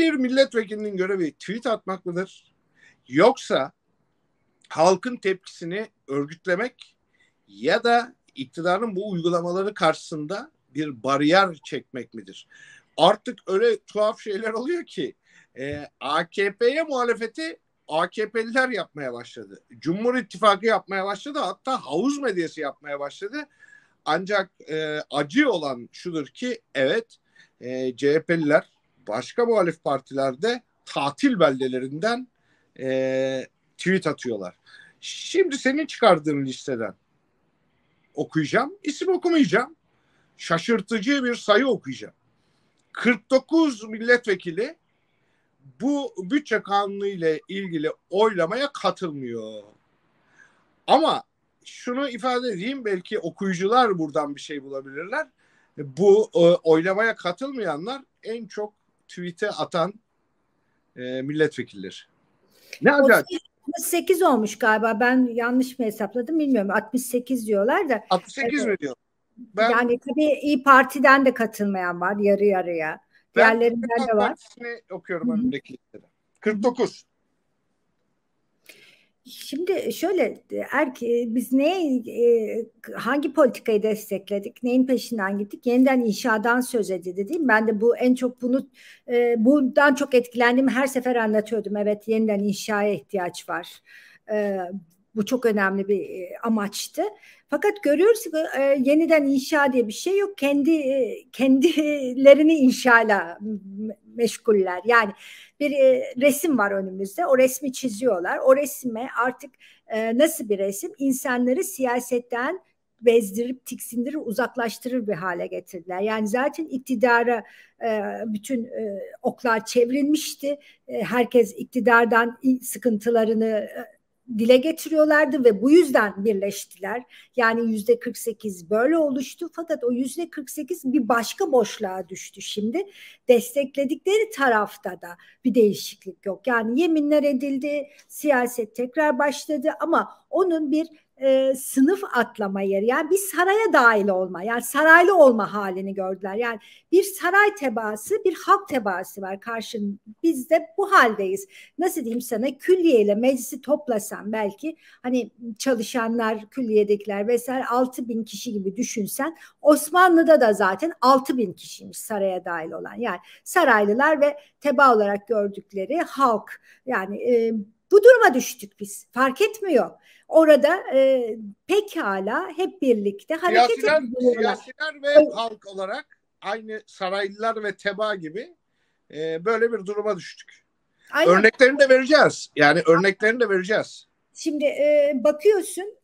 bir milletvekilinin görevi tweet atmak mıdır? Yoksa halkın tepkisini örgütlemek ya da iktidarın bu uygulamaları karşısında bir bariyer çekmek midir? Artık öyle tuhaf şeyler oluyor ki e, AKP'ye muhalefeti AKP'liler yapmaya başladı. Cumhur İttifakı yapmaya başladı. Hatta havuz medyası yapmaya başladı. Ancak e, acı olan şudur ki evet e, CHP'liler başka muhalif partilerde tatil beldelerinden e, tweet atıyorlar. Şimdi senin çıkardığın listeden okuyacağım. İsim okumayacağım. Şaşırtıcı bir sayı okuyacağım. 49 milletvekili bu bütçe kanunu ile ilgili oylamaya katılmıyor. Ama şunu ifade edeyim belki okuyucular buradan bir şey bulabilirler. Bu e, oylamaya katılmayanlar en çok tweet'e atan e, milletvekilleri. Ne acayip. 68 olmuş galiba. Ben yanlış mı hesapladım bilmiyorum. 68 diyorlar da. 68 evet. mi diyor? Ben, yani tabii İyi Parti'den de katılmayan var yarı yarıya. Diğerlerinden de var. Partisi'ni okuyorum önümdeki listede. 49. Şimdi şöyle e, erke, e, biz neye e, hangi politikayı destekledik? Neyin peşinden gittik? Yeniden inşadan söz edildi değil mi? Ben de bu en çok bunu e, bundan çok etkilendim her sefer anlatıyordum. Evet yeniden inşaya ihtiyaç var. E, bu çok önemli bir e, amaçtı. Fakat görüyoruz ki e, yeniden inşa diye bir şey yok. Kendi e, kendilerini inşayla meşguller. Yani bir e, resim var önümüzde. O resmi çiziyorlar. O resme artık e, nasıl bir resim? İnsanları siyasetten bezdirip tiksindirir, uzaklaştırır bir hale getirdiler. Yani zaten iktidara e, bütün e, oklar çevrilmişti. E, herkes iktidardan sıkıntılarını, e, dile getiriyorlardı ve bu yüzden birleştiler. Yani yüzde 48 böyle oluştu fakat o yüzde 48 bir başka boşluğa düştü şimdi. Destekledikleri tarafta da bir değişiklik yok. Yani yeminler edildi, siyaset tekrar başladı ama onun bir e, sınıf yeri yani bir saraya dahil olma yani saraylı olma halini gördüler. Yani bir saray tebaası bir halk tebaası var karşın biz de bu haldeyiz. Nasıl diyeyim sana külliyeyle meclisi toplasan belki hani çalışanlar külliyedekiler vesaire 6 bin kişi gibi düşünsen Osmanlı'da da zaten 6 bin kişiymiş saraya dahil olan yani saraylılar ve teba olarak gördükleri halk yani e, bu duruma düştük biz. Fark etmiyor. Orada e, pekala hep birlikte hareket ediyorlar. Siyasiler ve evet. halk olarak aynı saraylılar ve teba gibi e, böyle bir duruma düştük. Aynen. Örneklerini de vereceğiz. Yani örneklerini de vereceğiz. Şimdi e, bakıyorsun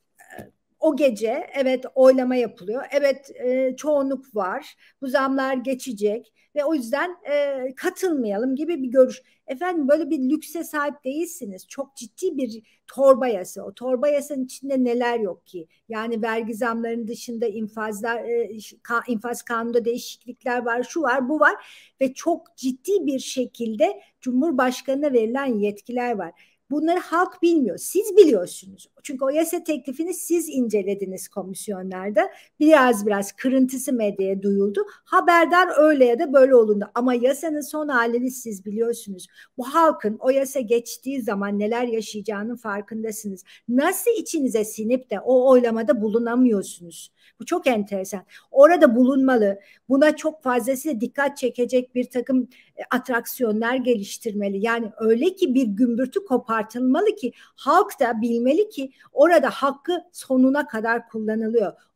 o gece evet oylama yapılıyor. Evet e, çoğunluk var. Bu zamlar geçecek ve o yüzden e, katılmayalım gibi bir görüş. Efendim böyle bir lükse sahip değilsiniz. Çok ciddi bir torba yasa. O torba yasanın içinde neler yok ki? Yani vergi zamlarının dışında infazlar, e, ka, infaz kanunda değişiklikler var, şu var, bu var ve çok ciddi bir şekilde Cumhurbaşkanına verilen yetkiler var Bunları halk bilmiyor. Siz biliyorsunuz. Çünkü o yasa teklifini siz incelediniz komisyonlarda. Biraz biraz kırıntısı medyaya duyuldu. Haberdar öyle ya da böyle olundu. Ama yasanın son halini siz biliyorsunuz. Bu halkın o yasa geçtiği zaman neler yaşayacağının farkındasınız. Nasıl içinize sinip de o oylamada bulunamıyorsunuz? Bu çok enteresan. Orada bulunmalı. Buna çok fazlasıyla dikkat çekecek bir takım e, atraksiyonlar geliştirmeli. Yani öyle ki bir gümbürtü kopar tartılmalı ki halk da bilmeli ki orada hakkı sonuna kadar kullanılıyor.